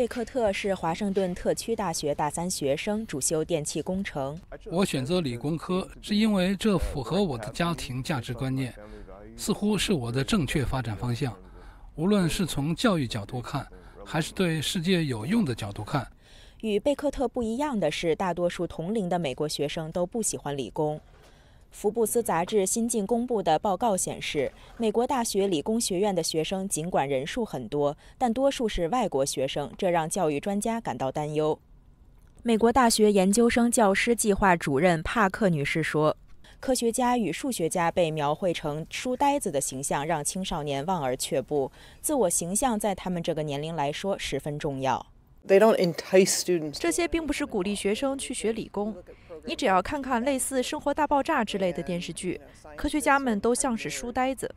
贝克特是华盛顿特区大学大三学生，主修电气工程。我选择理工科，是因为这符合我的家庭价值观念，似乎是我的正确发展方向。无论是从教育角度看，还是对世界有用的角度看，与贝克特不一样的是，大多数同龄的美国学生都不喜欢理工。《福布斯》杂志新近公布的报告显示，美国大学理工学院的学生尽管人数很多，但多数是外国学生，这让教育专家感到担忧。美国大学研究生教师计划主任帕克女士说：“科学家与数学家被描绘成书呆子的形象，让青少年望而却步。自我形象在他们这个年龄来说十分重要。这些并不是鼓励学生去学理工。”你只要看看类似《生活大爆炸》之类的电视剧，科学家们都像是书呆子。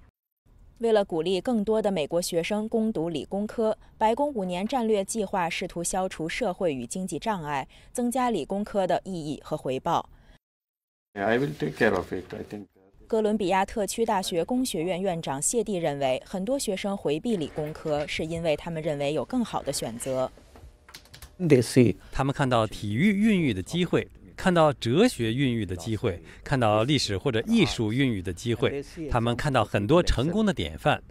为了鼓励更多的美国学生攻读理工科，白宫五年战略计划试图消除社会与经济障碍，增加理工科的意义和回报。哥伦比亚特区大学工学院院长谢蒂认为，很多学生回避理工科是因为他们认为有更好的选择。他们看到体育孕育的机会。看到哲学孕育的机会，看到历史或者艺术孕育的机会，他们看到很多成功的典范。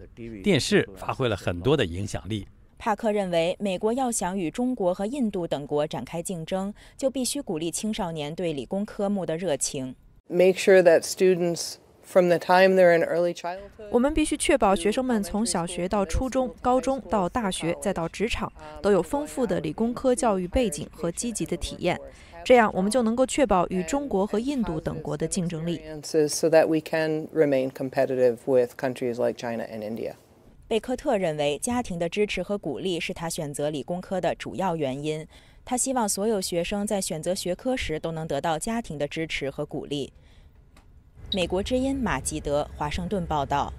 电视发挥了很多的影响力。帕克认为，美国要想与中国和印度等国展开竞争，就必须鼓励青少年对理工科目的热情。Make sure that students from the time they're in early childhood，我们必须确保学生们从小学到初中、高中到大学再到职场都有丰富的理工科教育背景和积极的体验。这样我们就能够确保与中国和印度等国的竞争力。贝克特认为，家庭的支持和鼓励是他选择理工科的主要原因。他希望所有学生在选择学科时都能得到家庭的支持和鼓励。美国之音马吉德，华盛顿报道。